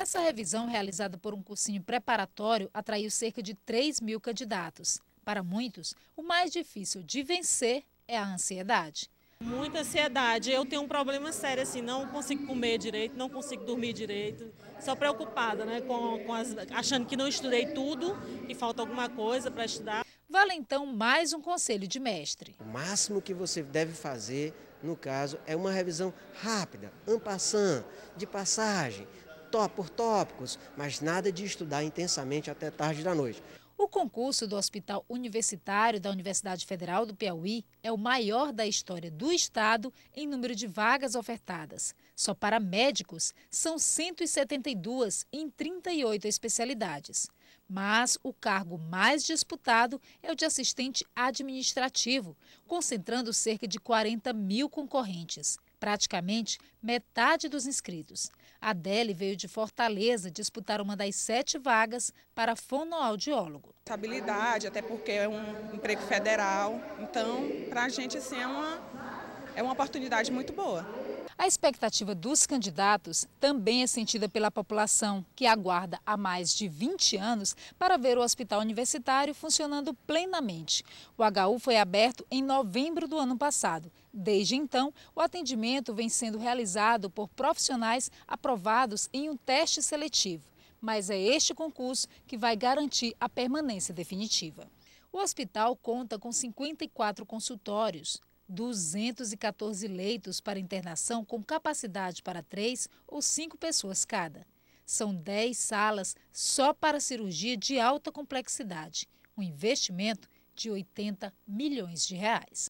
Essa revisão, realizada por um cursinho preparatório, atraiu cerca de 3 mil candidatos. Para muitos, o mais difícil de vencer é a ansiedade. Muita ansiedade. Eu tenho um problema sério, assim, não consigo comer direito, não consigo dormir direito. Só preocupada, né, com, com as, achando que não estudei tudo e falta alguma coisa para estudar. Vale então mais um conselho de mestre. O máximo que você deve fazer, no caso, é uma revisão rápida, ampassando, de passagem por tópicos, mas nada de estudar intensamente até tarde da noite. O concurso do Hospital Universitário da Universidade Federal do Piauí é o maior da história do Estado em número de vagas ofertadas. Só para médicos, são 172 em 38 especialidades. Mas o cargo mais disputado é o de assistente administrativo, concentrando cerca de 40 mil concorrentes praticamente metade dos inscritos. Adele veio de Fortaleza disputar uma das sete vagas para fonoaudiólogo. Habilidade, até porque é um emprego federal, então para a gente assim, é, uma, é uma oportunidade muito boa. A expectativa dos candidatos também é sentida pela população, que aguarda há mais de 20 anos para ver o hospital universitário funcionando plenamente. O HU foi aberto em novembro do ano passado. Desde então, o atendimento vem sendo realizado por profissionais aprovados em um teste seletivo. Mas é este concurso que vai garantir a permanência definitiva. O hospital conta com 54 consultórios, 214 leitos para internação com capacidade para três ou cinco pessoas cada. São 10 salas só para cirurgia de alta complexidade, um investimento de 80 milhões de reais.